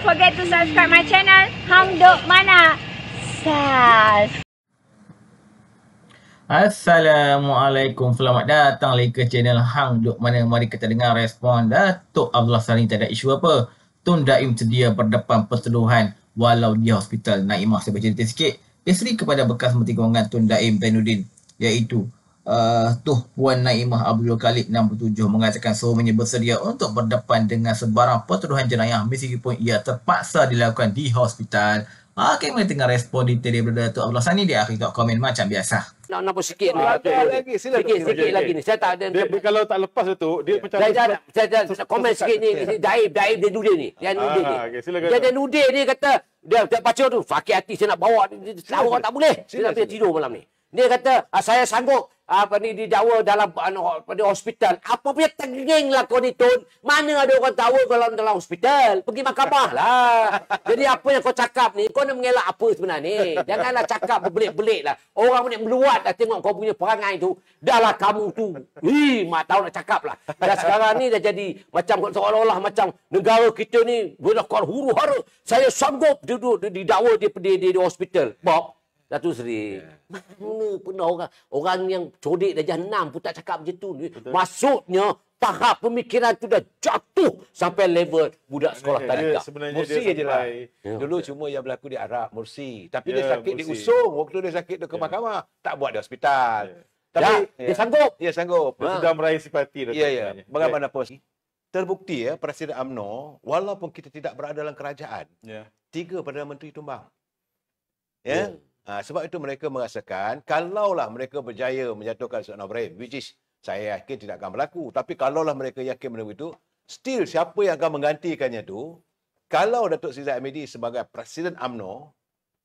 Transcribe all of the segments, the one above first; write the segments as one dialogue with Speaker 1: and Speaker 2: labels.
Speaker 1: don't forget to subscribe my channel Hang Duk Mana Sas
Speaker 2: Assalamualaikum Selamat datang lagi ke channel Hang Duk Mana Mari kita dengar respon Datuk Abdullah Sari Tak ada isu apa Tun Daim sedia berdepan perteduhan Walau di hospital Naimah saya bercerita sikit Isteri kepada bekas menteri kewangan Tun Daim Zainuddin Iaitu uh, Tuh Wan Naimah Abdul Khalid 67 mengatakan semuanya bersedia untuk berdepan dengan sebarang pertuduhan jenayah meskipun ia terpaksa dilakukan di hospital. Ah, okey, mari tengah respon detail daripada Tuk Abdullah Sani di akhir tak komen macam biasa.
Speaker 1: Nak nampak sikit ah, ni. Lagi, sila sikit, sikit, sikit lagi ni. Saya tak ada. Dia, dia, kalau tak lepas tu, dia yeah. macam. Saya tak, saya tak, komen sikit ni. Daib, daib dia nudih ni. Dia nudih ni. Ah, dia ada nudih ni kata, dia tak baca tu, fakir hati saya nak bawa. Saya tak boleh. Saya nak tidur malam ni. Dia kata, saya sanggup Ah, apa ni di Jawa dalam apa di hospital. Apa punya tenging lah kau ni tun. Mana ada orang tahu kalau dalam hospital. Pergi mahkamah lah. Jadi apa yang kau cakap ni. Kau nak mengelak apa sebenarnya ni. Janganlah cakap berbelit-belit lah. Orang punya meluat lah tengok kau punya perangai tu. Dahlah kamu tu. Hi, mak tahu nak cakap lah. Dan sekarang ni dah jadi macam seolah-olah macam negara kita ni. Bila kau huru-hara. Saya sanggup duduk di dakwa di, di, di, di, di hospital. Bok. Datu Seri. Yeah. Mana pernah orang orang yang codik dah jahat pun tak cakap macam tu. Betul. Maksudnya tahap pemikiran tu dah jatuh sampai level budak sekolah tadi. Yeah, Mursi dia lah
Speaker 3: Yeah. Dulu yeah. cuma yang berlaku di Arab, Mursi. Tapi yeah, dia ya, sakit Mursi. di usung. Waktu dia sakit di ya. mahkamah. Yeah. Tak buat di hospital. Yeah. Tapi yeah. dia sanggup. Dia sanggup. Dia ha. sudah meraih simpati. Ya, ya. ya. Bagaimanapun. Terbukti ya Presiden UMNO, walaupun kita tidak berada dalam kerajaan, yeah. tiga Perdana Menteri tumbang. Ya? Yeah? Yeah. Ha, sebab itu mereka merasakan kalaulah mereka berjaya menjatuhkan Sultan Ibrahim, which is saya yakin tidak akan berlaku. Tapi kalaulah mereka yakin benda itu, still siapa yang akan menggantikannya tu? Kalau Datuk Sri Zahid sebagai Presiden AMNO,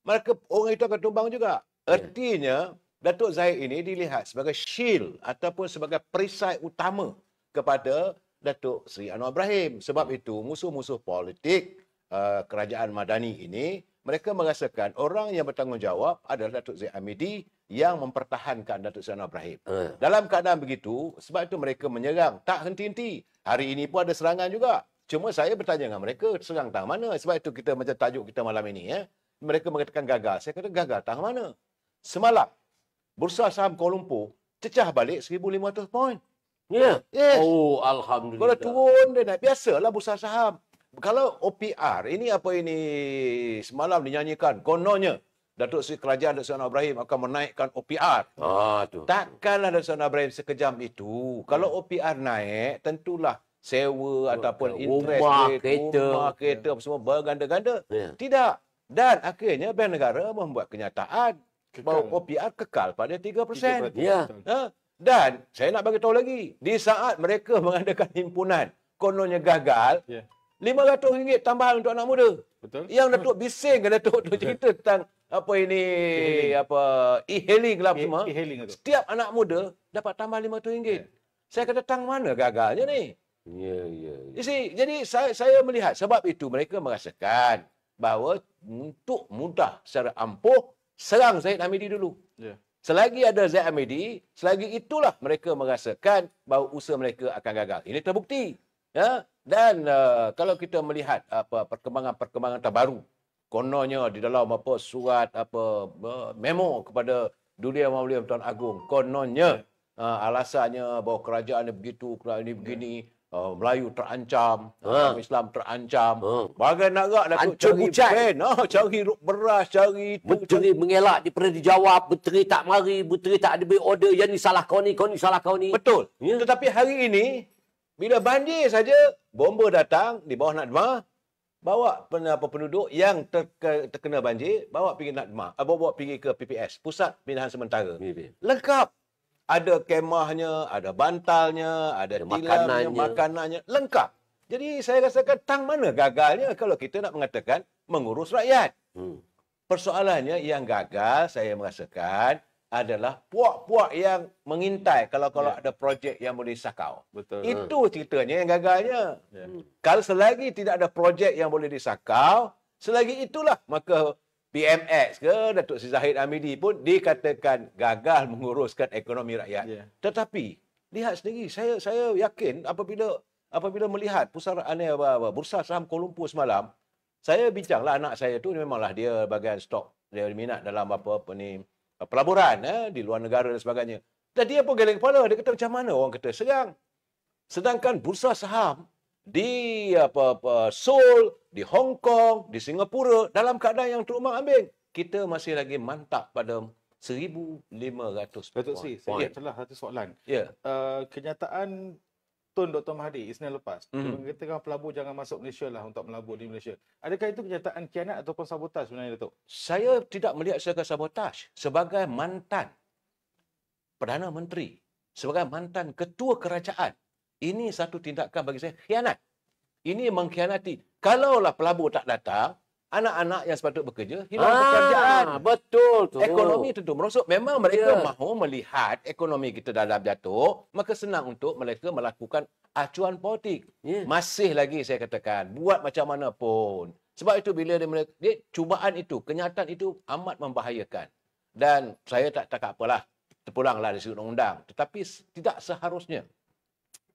Speaker 3: mereka orang itu akan tumbang juga. Artinya, ya. Datuk Zahid ini dilihat sebagai shield ataupun sebagai perisai utama kepada Datuk Sri Anwar Ibrahim. Sebab hmm. itu, musuh-musuh politik uh, kerajaan Madani ini mereka merasakan orang yang bertanggungjawab adalah Datuk Zain Amidi yang mempertahankan Datuk Seri Anwar Ibrahim. Uh. Dalam keadaan begitu, sebab itu mereka menyerang. Tak henti-henti. Hari ini pun ada serangan juga. Cuma saya bertanya dengan mereka, serang tang mana? Sebab itu kita macam tajuk kita malam ini. Ya. Eh. Mereka mengatakan gagal. Saya kata gagal tang mana? Semalam, Bursa Saham Kuala Lumpur cecah balik 1,500 poin. Ya. Yeah. Yes. Oh, Alhamdulillah. Kalau turun, dia naik. Biasalah bursa saham kalau OPR ini apa ini semalam dinyanyikan kononnya Datuk Seri Kerajaan Datuk Seri Anwar Ibrahim akan menaikkan OPR. Ah, tu. Takkanlah Datuk Seri Anwar Ibrahim sekejam itu. Hmm. Kalau OPR naik, tentulah sewa hmm. ataupun interest rumah, dia, kereta. rumah, kereta, yeah. semua berganda-ganda. Yeah. Tidak. Dan akhirnya Bank Negara membuat kenyataan kekal. bahawa OPR kekal pada 3%. 3%. Ya. Yeah. Ha? Dan saya nak bagi tahu lagi, di saat mereka mengadakan himpunan kononnya gagal, yeah. RM500 tambahan untuk anak muda. Betul. Yang Datuk bising kan Datuk tu cerita tentang apa ini e apa e-hailing lah semua. e lah Setiap anak muda dapat tambah RM500. Yeah. Saya kata tang mana gagalnya ni? Ya ya. Jadi ya. jadi saya saya melihat sebab itu mereka merasakan bahawa untuk mudah secara ampuh serang Zaid Hamidi dulu. Ya. Yeah. Selagi ada Zaid Hamidi, selagi itulah mereka merasakan bahawa usaha mereka akan gagal. Ini terbukti. Ya, dan uh, kalau kita melihat apa perkembangan-perkembangan terbaru kononnya di dalam apa surat apa memo kepada Duria Maulia Tuan Agong kononnya uh, alasannya bahawa kerajaan ini begitu kerajaan ini begini uh, Melayu terancam, ha. uh, Islam terancam. Uh. Bagai nak
Speaker 1: rak nak cari pen, oh, cari beras, cari itu. Menteri cari. mengelak, dia pernah dijawab. Menteri tak mari, menteri tak ada order. Yang ni salah kau ni, kau ni salah kau ni. Betul. Yeah. Tetapi hari ini, bila banjir saja, bomba datang di bawah Nadma, bawa
Speaker 3: pen, apa, penduduk yang terkena banjir, bawa pergi Nadma, eh, bawa, bawa pergi ke PPS, Pusat Pindahan Sementara. Lengkap. Ada kemahnya, ada bantalnya, ada, ada tilamnya, makanannya. makanannya. Lengkap. Jadi saya rasakan tang mana gagalnya kalau kita nak mengatakan mengurus rakyat. Hmm. Persoalannya yang gagal saya merasakan adalah puak-puak yang mengintai kalau kalau yeah. ada projek yang boleh disakau. Betul. Itu ceritanya yang gagalnya. Yeah. Hmm. Kalau selagi tidak ada projek yang boleh disakau, selagi itulah maka PMX ke Datuk Si Zahid Amidi pun dikatakan gagal menguruskan ekonomi rakyat. Yeah. Tetapi lihat sendiri saya saya yakin apabila apabila melihat pusaran bursa saham Kuala Lumpur semalam, saya bincanglah anak saya tu memanglah dia bagian stok dia minat dalam apa apa ni Eh, pelaburan eh, di luar negara dan sebagainya. Dan dia pun geleng kepala. Dia kata macam mana orang kata serang. Sedangkan bursa saham di apa, apa Seoul, di Hong Kong, di Singapura dalam keadaan yang teruk ambing. Kita masih lagi mantap pada 1,500 poin. Datuk Si, saya celah satu soalan. Yeah. Ya. Uh, kenyataan Tun Dr. Mahathir Isnin lepas mm-hmm. Dia mengatakan pelabur jangan masuk Malaysia lah Untuk melabur di Malaysia Adakah itu kenyataan kianat ataupun sabotaj sebenarnya Datuk? Saya tidak melihat sebagai sabotaj Sebagai mantan Perdana Menteri Sebagai mantan ketua kerajaan Ini satu tindakan bagi saya kianat. Ini mengkhianati Kalaulah pelabur tak datang anak-anak yang sepatutnya bekerja hilang ah, pekerjaan. Betul tu. Ekonomi tentu merosot. Memang mereka yeah. mahu melihat ekonomi kita dalam jatuh, maka senang untuk mereka melakukan acuan politik. Yeah. Masih lagi saya katakan, buat macam mana pun. Sebab itu bila dia, dia cubaan itu, kenyataan itu amat membahayakan. Dan saya tak tak apalah terpulanglah dari sudut undang-undang. Tetapi tidak seharusnya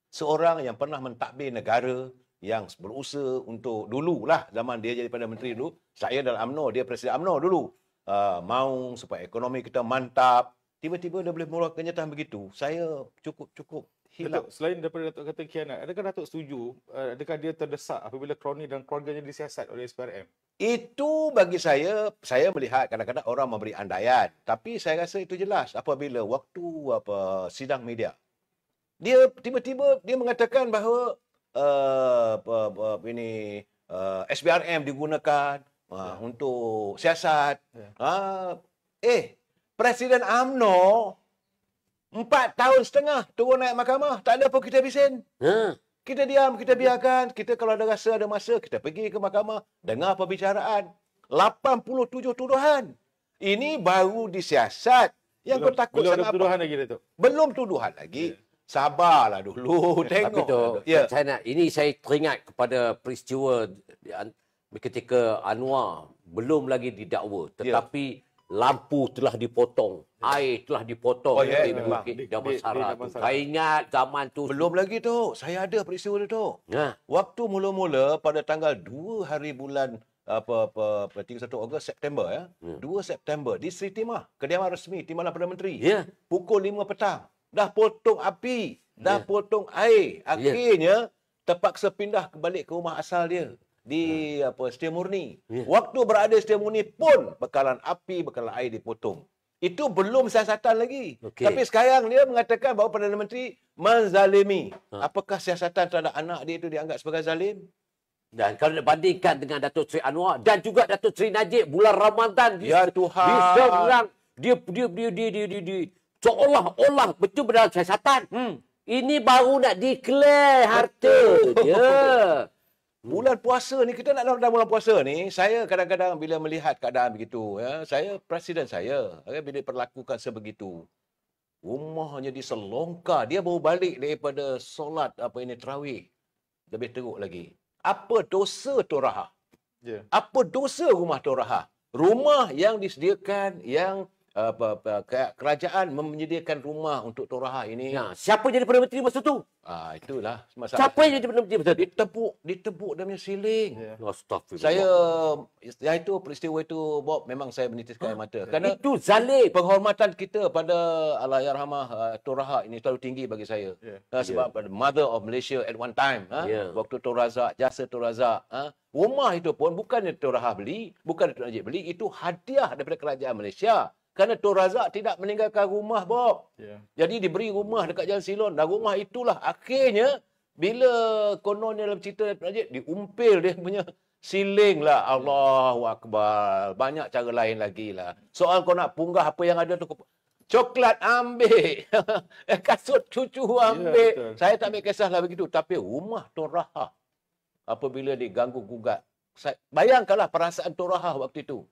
Speaker 3: seorang yang pernah mentadbir negara, yang berusaha untuk dulu lah zaman dia jadi pada Menteri dulu. Saya dalam amno dia Presiden amno dulu. Uh, ah, mau supaya ekonomi kita mantap. Tiba-tiba dia boleh mengeluarkan kenyataan begitu. Saya cukup-cukup hilang. Datuk, selain daripada Datuk kata kianat, adakah Datuk setuju, ah, adakah dia terdesak apabila kroni dan keluarganya disiasat oleh SPRM? Itu bagi saya, saya melihat kadang-kadang orang memberi andaian. Tapi saya rasa itu jelas apabila waktu apa sidang media. Dia tiba-tiba dia mengatakan bahawa uh, uh, uh, ini uh, eh, SBRM digunakan uh, eh, yeah. untuk siasat. Yeah. Ha, uh, eh, Presiden AMNO empat tahun setengah turun naik mahkamah. Tak ada apa kita bisin. Yeah. Kita diam, kita biarkan. Kita kalau ada rasa ada masa, kita pergi ke mahkamah. Dengar perbicaraan. 87 tuduhan. Ini baru disiasat. Yang belum, takut belum sangat. Belum tuduhan apa? lagi, Dato'. Belum tuduhan lagi. Yeah. Sabarlah dulu tengok. Tapi tu, ya.
Speaker 1: saya nak, ini saya teringat kepada peristiwa ketika Anwar belum lagi didakwa. Ya. Tetapi ya. lampu telah dipotong. Ya. Air telah dipotong oh, ya, di ya, memang. Bukit Damansara. Saya ingat zaman tu. Belum lagi
Speaker 3: tu. Saya ada peristiwa tu. tu. Ha. Waktu mula-mula pada tanggal 2 hari bulan apa apa, apa 31 Ogos September ya. ya. 2 September di Sri Timah, kediaman resmi Timbalan Perdana Menteri. Ya. Pukul 5 petang dah potong api, dah yeah. potong air. Ya. Akhirnya yeah. terpaksa pindah kembali ke rumah asal dia di yeah. apa Stadium Murni. Yeah. Waktu berada Stadium Murni pun bekalan api, bekalan air dipotong. Itu belum siasatan lagi. Okay. Tapi sekarang dia mengatakan bahawa Perdana Menteri menzalimi. Ha.
Speaker 1: Apakah siasatan terhadap anak dia itu dianggap sebagai zalim? Dan kalau nak bandingkan dengan Datuk Seri Anwar dan juga Datuk Seri Najib bulan Ramadan ya dia dia dia dia dia di, di, di, di, di, seolah-olah betul benar siasatan. Hmm. Ini baru nak declare harta dia. Bulan puasa ni kita nak dalam bulan puasa
Speaker 3: ni, saya kadang-kadang bila melihat keadaan begitu ya, saya presiden saya, okay, ya, bila perlakukan sebegitu. Rumahnya diselongkar, dia baru balik daripada solat apa ini tarawih. Lebih teruk lagi. Apa dosa Toraha? Yeah. Apa dosa rumah Toraha? Rumah yang disediakan yang apa, apa, ke, kerajaan menyediakan rumah untuk Toraha ini. Ya, siapa
Speaker 1: jadi Perdana Menteri masa itu? Ah, itulah masalah. Siapa yang jadi Perdana Menteri masa tu? Ditepuk, ditepuk dia punya siling. Ya. Saya,
Speaker 3: ya itu peristiwa itu, Bob, memang saya menitiskan huh? mata. Kerana itu zalim. Penghormatan kita pada Allahyarhamah uh, ah, Toraha ini terlalu tinggi bagi saya. Yeah. Ya. Uh, ya. sebab yeah. the mother of Malaysia at one time. Uh, ah, yeah. Waktu Toraza, jasa Toraza. Uh, ah, rumah itu pun bukan Toraha beli, bukan Tuan Najib beli. Itu hadiah daripada kerajaan Malaysia. Kerana Tun Razak tidak meninggalkan rumah, Bob. Yeah. Jadi diberi rumah dekat Jalan Silon. Dan rumah itulah akhirnya bila kononnya dalam cerita Datuk Najib, diumpil dia punya siling lah. Allahu Akbar. Banyak cara lain lagi lah. Soal kau nak punggah apa yang ada tu. Coklat ambil. Eh, kasut cucu ya, ambil. Yeah, Saya tak ambil kisah lah begitu. Tapi rumah Tun Rahah apabila diganggu-gugat. Bayangkanlah perasaan Tun Rahah waktu itu.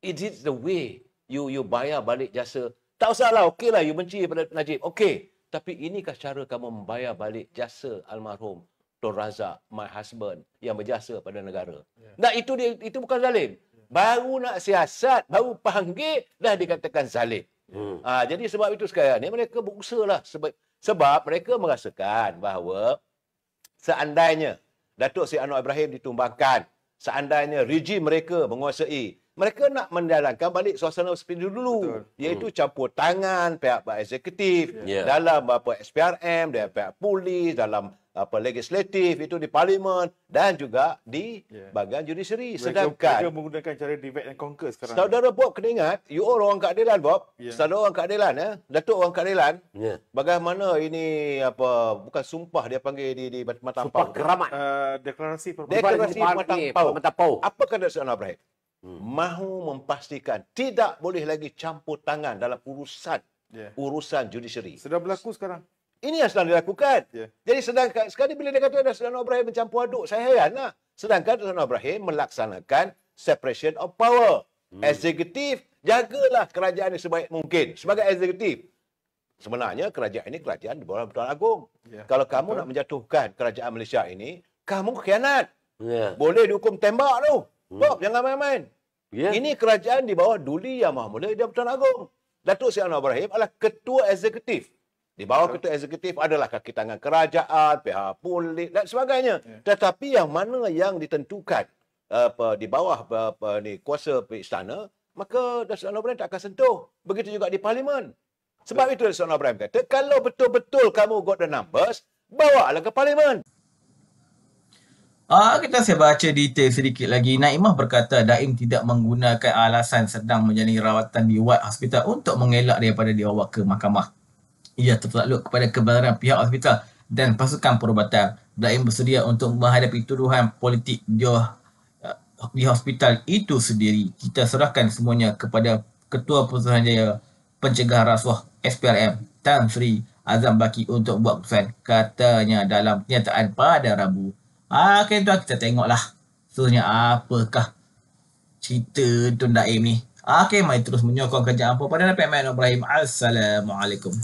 Speaker 3: It is the way you you bayar balik jasa. Tak usahlah, lah. you benci pada Najib. Okey. Tapi inikah cara kamu membayar balik jasa almarhum Tun Razak, my husband yang berjasa pada negara. Yeah. Nah, itu dia itu bukan zalim. Ya. Baru nak siasat, baru panggil dah dikatakan zalim. Hmm. Ha, jadi sebab itu sekarang ni mereka berusahalah sebab sebab mereka merasakan bahawa seandainya Datuk Seri Anwar Ibrahim ditumbangkan, seandainya rejim mereka menguasai, mereka nak mendalangkan balik suasana seperti dulu Betul. iaitu hmm. campur tangan pihak pihak eksekutif yeah. Ya. dalam apa SPRM dan pihak polis dalam apa legislatif itu di parlimen dan juga di yeah. bahagian judiciary sedangkan mereka menggunakan cara divide and conquer sekarang saudara Bob kena ingat you all orang keadilan Bob yeah. saudara orang keadilan ya eh? Datuk orang keadilan yeah. bagaimana ini apa bukan sumpah dia panggil di di Matampau sumpah keramat uh, deklarasi perpaduan deklarasi
Speaker 1: Matampau
Speaker 3: apa kata Sunabrahim hmm. mahu memastikan tidak boleh lagi campur tangan dalam urusan yeah. urusan judiciary. Sudah berlaku sekarang. Ini yang sedang dilakukan. Yeah. Jadi sedang sekali bila dia kata ada Saudara Ibrahim mencampur aduk, saya heranlah. Sedangkan Saudara Ibrahim melaksanakan separation of power. Hmm. Eksekutif jagalah kerajaan ini sebaik mungkin sebagai eksekutif. Sebenarnya kerajaan ini kerajaan di bawah Tuan Agong. Yeah. Kalau kamu Betul. nak menjatuhkan kerajaan Malaysia ini, kamu khianat. Yeah. Boleh dihukum tembak tu. Stop, hmm. jangan main-main. Yeah. Ini kerajaan di bawah Duli Yang Maha Mulia Idia Pertuan Agong. Datuk Seri Anwar Ibrahim adalah ketua eksekutif. Di bawah okay. ketua eksekutif adalah kaki tangan kerajaan, pihak polis dan sebagainya. Yeah. Tetapi yang mana yang ditentukan apa, eh, di bawah apa, apa, ni, kuasa istana, maka Datuk Seri Anwar Ibrahim tak akan sentuh. Begitu juga di parlimen. Sebab okay. itu Datuk Seri Anwar Ibrahim kata, kalau betul-betul kamu got the numbers, bawa lah ke parlimen.
Speaker 2: Ah, kita saya baca detail sedikit lagi. Naimah berkata Daim tidak menggunakan alasan sedang menjalani rawatan di ward hospital untuk mengelak daripada diawak ke mahkamah. Ia tertakluk kepada kebenaran pihak hospital dan pasukan perubatan. Daim bersedia untuk menghadapi tuduhan politik di, uh, di hospital itu sendiri. Kita serahkan semuanya kepada Ketua Pusatan Jaya Pencegah Rasuah SPRM Tan Sri Azam Baki untuk buat keputusan katanya dalam kenyataan pada Rabu Ah, okay tuan kita tengoklah Seterusnya apakah cerita Tun Daim ni. Ah, okay mari terus menyokong kerja apa pada Pak Man Ibrahim. Assalamualaikum.